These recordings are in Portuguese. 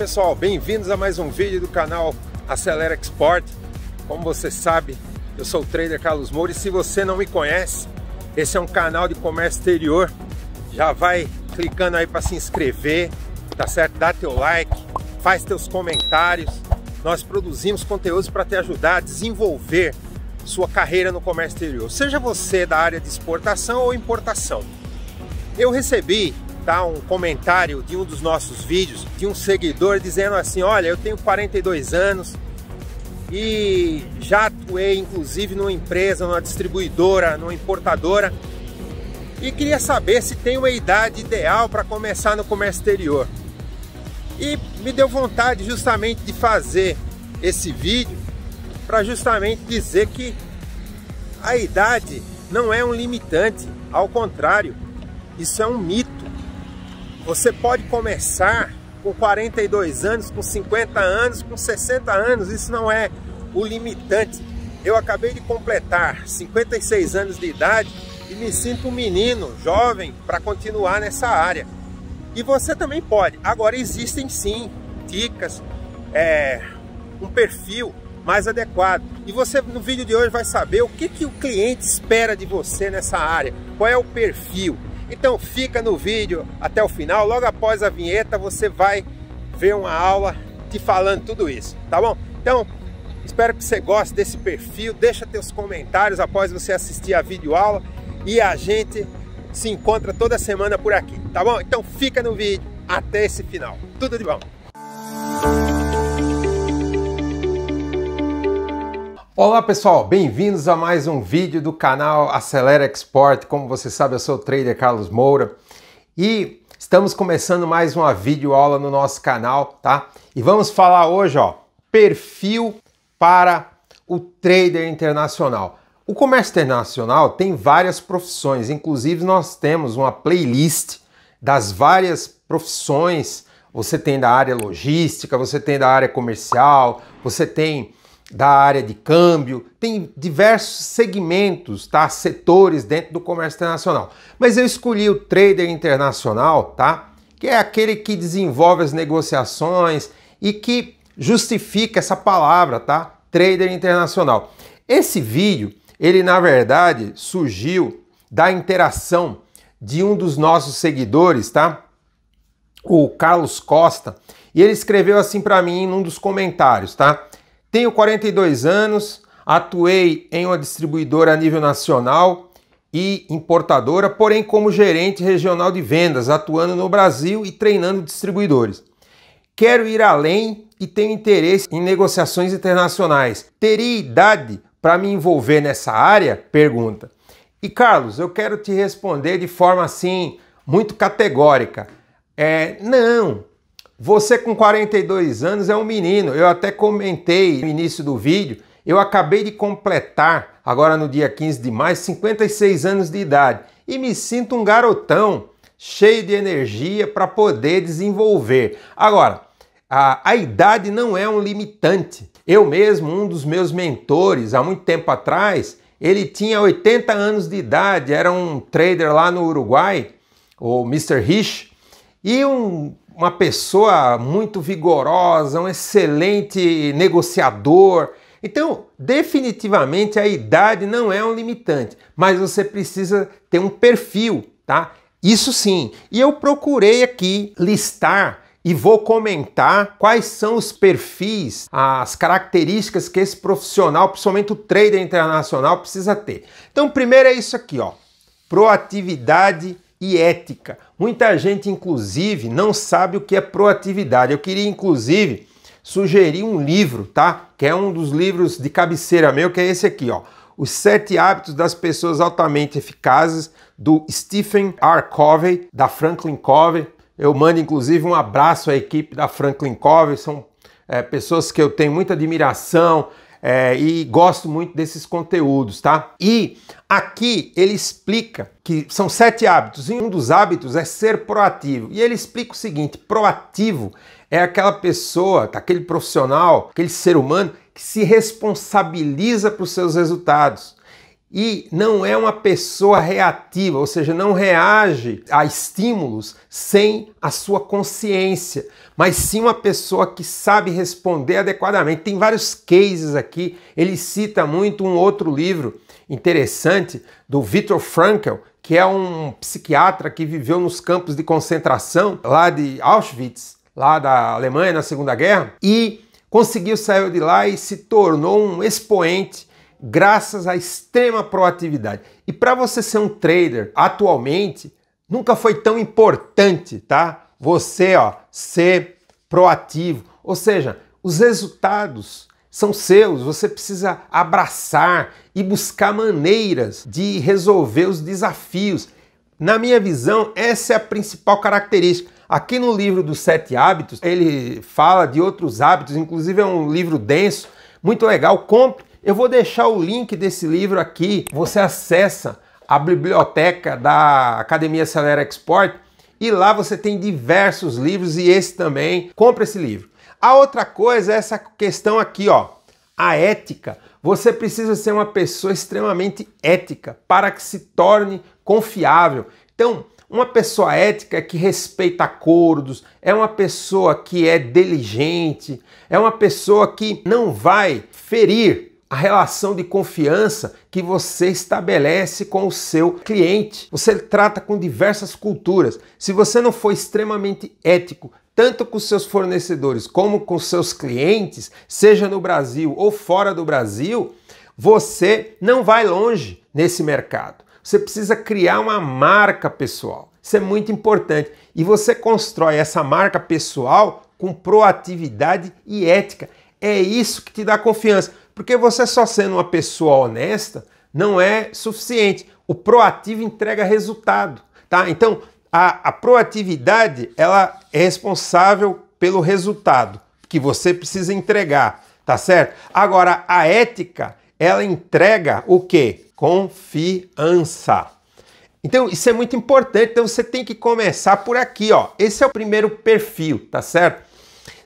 pessoal, bem-vindos a mais um vídeo do canal Acelera Export. Como você sabe, eu sou o trader Carlos Moura e se você não me conhece, esse é um canal de comércio exterior. Já vai clicando aí para se inscrever, tá certo? Dá teu like, faz teus comentários. Nós produzimos conteúdos para te ajudar a desenvolver sua carreira no comércio exterior, seja você da área de exportação ou importação. Eu recebi um comentário de um dos nossos vídeos de um seguidor dizendo assim: "Olha, eu tenho 42 anos e já atuei inclusive numa empresa, numa distribuidora, numa importadora e queria saber se tem uma idade ideal para começar no comércio exterior". E me deu vontade justamente de fazer esse vídeo para justamente dizer que a idade não é um limitante, ao contrário, isso é um mito. Você pode começar com 42 anos, com 50 anos, com 60 anos, isso não é o limitante. Eu acabei de completar 56 anos de idade e me sinto um menino, jovem, para continuar nessa área. E você também pode. Agora, existem sim dicas, é, um perfil mais adequado. E você no vídeo de hoje vai saber o que, que o cliente espera de você nessa área, qual é o perfil. Então fica no vídeo até o final, logo após a vinheta você vai ver uma aula te falando tudo isso, tá bom? Então, espero que você goste desse perfil, deixa teus comentários após você assistir a videoaula e a gente se encontra toda semana por aqui, tá bom? Então fica no vídeo até esse final. Tudo de bom! Olá pessoal, bem-vindos a mais um vídeo do canal Acelera Export. Como você sabe, eu sou o trader Carlos Moura e estamos começando mais uma videoaula no nosso canal, tá? E vamos falar hoje, ó, perfil para o trader internacional. O comércio internacional tem várias profissões, inclusive nós temos uma playlist das várias profissões. Você tem da área logística, você tem da área comercial, você tem da área de câmbio, tem diversos segmentos, tá? setores dentro do comércio internacional. Mas eu escolhi o trader internacional, tá? que é aquele que desenvolve as negociações e que justifica essa palavra, tá? trader internacional. Esse vídeo, ele na verdade surgiu da interação de um dos nossos seguidores, tá? O Carlos Costa, e ele escreveu assim para mim num dos comentários, tá? Tenho 42 anos, atuei em uma distribuidora a nível nacional e importadora, porém como gerente regional de vendas, atuando no Brasil e treinando distribuidores. Quero ir além e tenho interesse em negociações internacionais. Teria idade para me envolver nessa área? Pergunta. E Carlos, eu quero te responder de forma assim muito categórica. É, não, você com 42 anos é um menino. Eu até comentei no início do vídeo, eu acabei de completar, agora no dia 15 de maio, 56 anos de idade e me sinto um garotão, cheio de energia para poder desenvolver. Agora, a, a idade não é um limitante. Eu mesmo, um dos meus mentores, há muito tempo atrás, ele tinha 80 anos de idade, era um trader lá no Uruguai, o Mr. Rich, e um uma pessoa muito vigorosa, um excelente negociador. Então, definitivamente a idade não é um limitante, mas você precisa ter um perfil, tá? Isso sim. E eu procurei aqui listar e vou comentar quais são os perfis, as características que esse profissional, principalmente o trader internacional, precisa ter. Então, primeiro é isso aqui, ó. Proatividade e ética. Muita gente, inclusive, não sabe o que é proatividade. Eu queria, inclusive, sugerir um livro, tá? Que é um dos livros de cabeceira meu, que é esse aqui, ó. Os Sete Hábitos das Pessoas Altamente Eficazes, do Stephen R. Covey, da Franklin Covey. Eu mando, inclusive, um abraço à equipe da Franklin Covey. São é, pessoas que eu tenho muita admiração, é, e gosto muito desses conteúdos, tá? E aqui ele explica que são sete hábitos e um dos hábitos é ser proativo. E ele explica o seguinte: proativo é aquela pessoa, tá? aquele profissional, aquele ser humano que se responsabiliza por seus resultados e não é uma pessoa reativa, ou seja, não reage a estímulos sem a sua consciência, mas sim uma pessoa que sabe responder adequadamente. Tem vários cases aqui, ele cita muito um outro livro interessante do Viktor Frankl, que é um psiquiatra que viveu nos campos de concentração lá de Auschwitz, lá da Alemanha na Segunda Guerra, e conseguiu sair de lá e se tornou um expoente graças à extrema proatividade. E para você ser um trader atualmente, nunca foi tão importante, tá? Você, ó, ser proativo, ou seja, os resultados são seus, você precisa abraçar e buscar maneiras de resolver os desafios. Na minha visão, essa é a principal característica. Aqui no livro dos Sete Hábitos, ele fala de outros hábitos, inclusive é um livro denso, muito legal. Compre eu vou deixar o link desse livro aqui. Você acessa a biblioteca da Academia Acelera Export e lá você tem diversos livros e esse também. Compra esse livro. A outra coisa é essa questão aqui, ó, a ética. Você precisa ser uma pessoa extremamente ética para que se torne confiável. Então, uma pessoa ética que respeita acordos, é uma pessoa que é diligente, é uma pessoa que não vai ferir a relação de confiança que você estabelece com o seu cliente. Você trata com diversas culturas. Se você não for extremamente ético, tanto com seus fornecedores como com seus clientes, seja no Brasil ou fora do Brasil, você não vai longe nesse mercado. Você precisa criar uma marca pessoal. Isso é muito importante. E você constrói essa marca pessoal com proatividade e ética. É isso que te dá confiança. Porque você só sendo uma pessoa honesta não é suficiente. O proativo entrega resultado, tá? Então, a, a proatividade, ela é responsável pelo resultado que você precisa entregar, tá certo? Agora, a ética, ela entrega o quê? Confiança. Então, isso é muito importante. Então, você tem que começar por aqui, ó. Esse é o primeiro perfil, tá certo?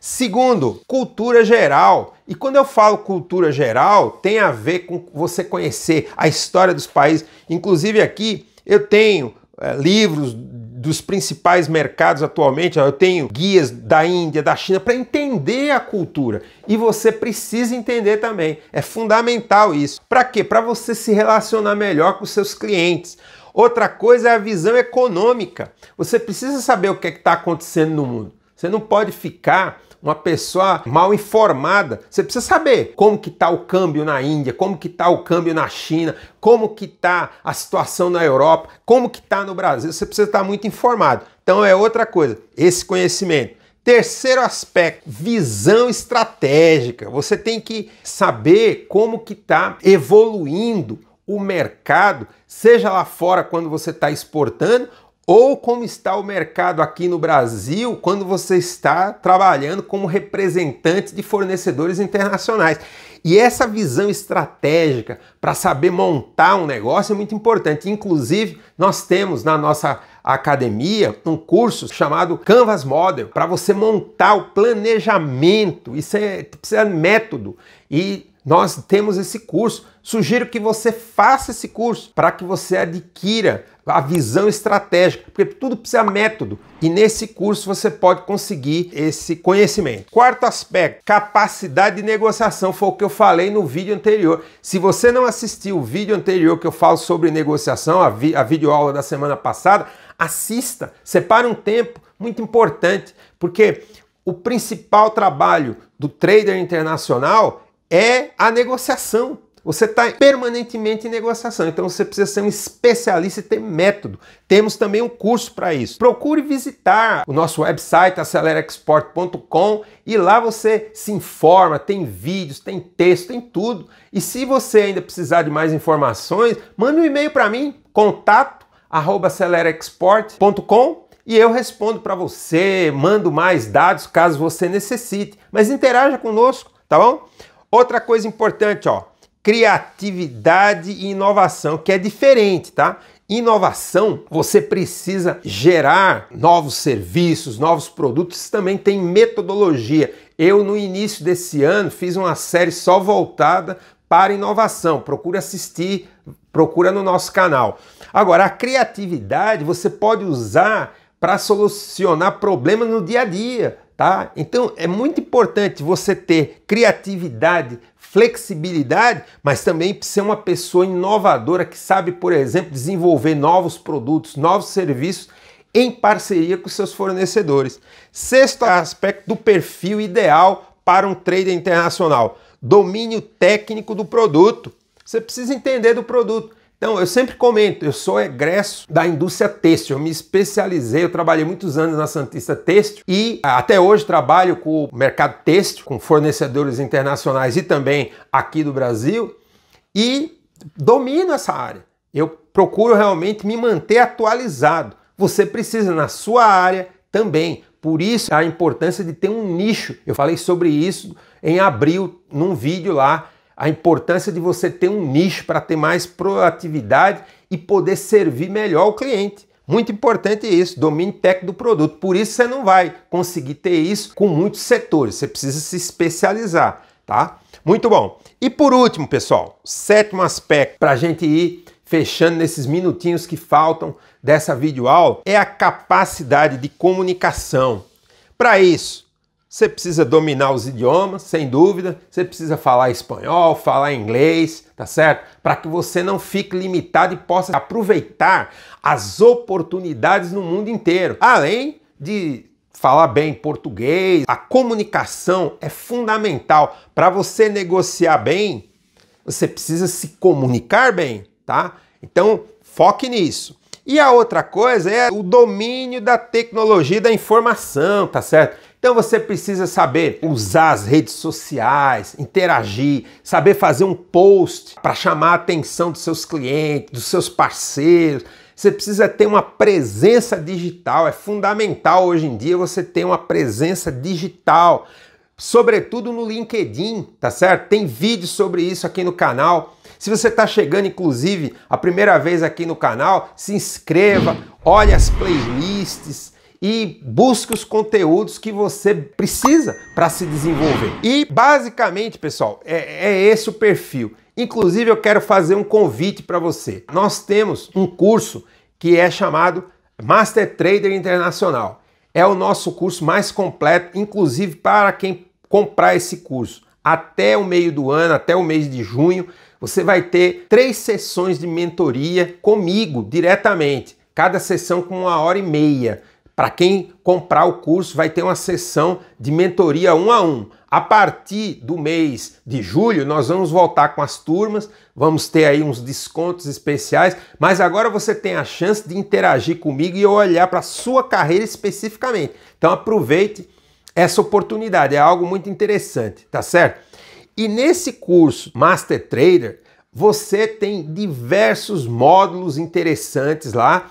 Segundo, cultura geral. E quando eu falo cultura geral, tem a ver com você conhecer a história dos países. Inclusive aqui eu tenho é, livros dos principais mercados atualmente, eu tenho guias da Índia, da China, para entender a cultura. E você precisa entender também. É fundamental isso. Para quê? Para você se relacionar melhor com seus clientes. Outra coisa é a visão econômica. Você precisa saber o que é está acontecendo no mundo. Você não pode ficar uma pessoa mal informada. Você precisa saber como que está o câmbio na Índia, como que está o câmbio na China, como que está a situação na Europa, como que está no Brasil. Você precisa estar tá muito informado. Então é outra coisa, esse conhecimento. Terceiro aspecto, visão estratégica. Você tem que saber como que está evoluindo o mercado, seja lá fora quando você está exportando ou como está o mercado aqui no Brasil quando você está trabalhando como representante de fornecedores internacionais. E essa visão estratégica para saber montar um negócio é muito importante. Inclusive, nós temos na nossa academia um curso chamado Canvas Model para você montar o planejamento. Isso é, precisa é método. E nós temos esse curso. Sugiro que você faça esse curso para que você adquira a visão estratégica, porque tudo precisa método. E nesse curso você pode conseguir esse conhecimento. Quarto aspecto, capacidade de negociação, foi o que eu falei no vídeo anterior. Se você não assistiu o vídeo anterior que eu falo sobre negociação, a, vi a videoaula da semana passada, assista, separe um tempo muito importante, porque o principal trabalho do trader internacional é a negociação. Você está permanentemente em negociação, então você precisa ser um especialista e ter método. Temos também um curso para isso. Procure visitar o nosso website acelerexport.com e lá você se informa, tem vídeos, tem texto, tem tudo. E se você ainda precisar de mais informações, manda um e-mail para mim, contato acelerexport.com e eu respondo para você, mando mais dados caso você necessite, mas interaja conosco, tá bom? Outra coisa importante, ó, criatividade e inovação, que é diferente, tá? Inovação, você precisa gerar novos serviços, novos produtos, também tem metodologia. Eu, no início desse ano, fiz uma série só voltada para inovação. Procura assistir, procura no nosso canal. Agora, a criatividade você pode usar para solucionar problemas no dia a dia tá? Então é muito importante você ter criatividade, flexibilidade, mas também ser uma pessoa inovadora que sabe, por exemplo, desenvolver novos produtos, novos serviços em parceria com seus fornecedores. Sexto aspecto do perfil ideal para um trader internacional: domínio técnico do produto. Você precisa entender do produto. Então, eu sempre comento, eu sou egresso da indústria têxtil, eu me especializei, eu trabalhei muitos anos na Santista Têxtil e ah, até hoje trabalho com o mercado têxtil, com fornecedores internacionais e também aqui do Brasil e domino essa área. Eu procuro realmente me manter atualizado. Você precisa na sua área também. Por isso a importância de ter um nicho. Eu falei sobre isso em abril num vídeo lá a importância de você ter um nicho para ter mais proatividade e poder servir melhor o cliente. Muito importante isso, domínio técnico do produto. Por isso você não vai conseguir ter isso com muitos setores, você precisa se especializar, tá? Muito bom. E por último, pessoal, sétimo aspecto para a gente ir fechando nesses minutinhos que faltam dessa videoaula é a capacidade de comunicação. Para isso, você precisa dominar os idiomas, sem dúvida. Você precisa falar espanhol, falar inglês, tá certo? Para que você não fique limitado e possa aproveitar as oportunidades no mundo inteiro. Além de falar bem português, a comunicação é fundamental. Para você negociar bem, você precisa se comunicar bem, tá? Então, foque nisso. E a outra coisa é o domínio da tecnologia da informação, tá certo? Então você precisa saber usar as redes sociais, interagir, saber fazer um post para chamar a atenção dos seus clientes, dos seus parceiros. Você precisa ter uma presença digital. É fundamental hoje em dia você ter uma presença digital, sobretudo no LinkedIn, tá certo? Tem vídeo sobre isso aqui no canal. Se você está chegando, inclusive, a primeira vez aqui no canal, se inscreva, olhe as playlists, e busque os conteúdos que você precisa para se desenvolver. E basicamente, pessoal, é, é, esse o perfil. Inclusive, eu quero fazer um convite para você. Nós temos um curso que é chamado Master Trader Internacional. É o nosso curso mais completo, inclusive para quem comprar esse curso. Até o meio do ano, até o mês de junho, você vai ter três sessões de mentoria comigo diretamente, cada sessão com uma hora e meia. Para quem comprar o curso, vai ter uma sessão de mentoria um a um. A partir do mês de julho, nós vamos voltar com as turmas, vamos ter aí uns descontos especiais, mas agora você tem a chance de interagir comigo e olhar para a sua carreira especificamente. Então aproveite essa oportunidade, é algo muito interessante, tá certo? E nesse curso Master Trader, você tem diversos módulos interessantes lá.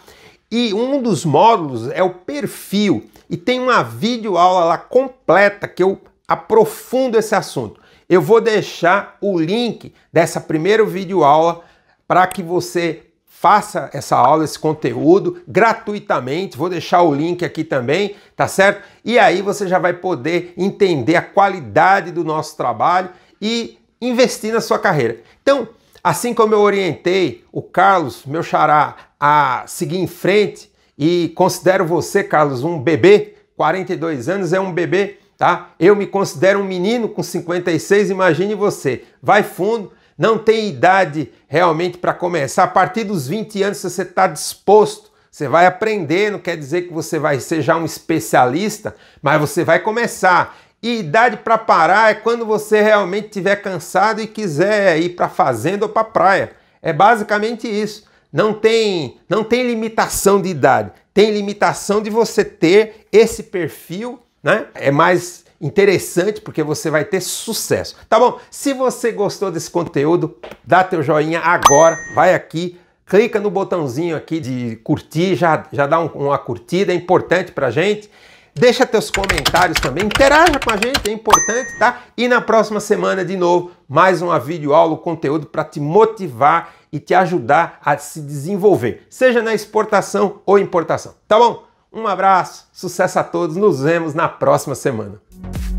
E um dos módulos é o perfil. E tem uma videoaula lá completa que eu aprofundo esse assunto. Eu vou deixar o link dessa primeira videoaula para que você faça essa aula, esse conteúdo gratuitamente. Vou deixar o link aqui também, tá certo? E aí você já vai poder entender a qualidade do nosso trabalho e investir na sua carreira. Então, assim como eu orientei o Carlos, meu xará, a seguir em frente e considero você, Carlos, um bebê, 42 anos é um bebê, tá? Eu me considero um menino com 56, imagine você. Vai fundo, não tem idade realmente para começar. A partir dos 20 anos, se você está disposto, você vai aprender, não quer dizer que você vai ser já um especialista, mas você vai começar. E idade para parar é quando você realmente estiver cansado e quiser ir para fazenda ou para praia. É basicamente isso. Não tem, não tem limitação de idade, tem limitação de você ter esse perfil, né? É mais interessante porque você vai ter sucesso. Tá bom? Se você gostou desse conteúdo, dá teu joinha agora, vai aqui, clica no botãozinho aqui de curtir, já, já dá um, uma curtida, é importante pra gente. Deixa teus comentários também, interaja com a gente, é importante, tá? E na próxima semana, de novo, mais uma videoaula, conteúdo para te motivar e te ajudar a se desenvolver, seja na exportação ou importação, tá bom? Um abraço, sucesso a todos, nos vemos na próxima semana.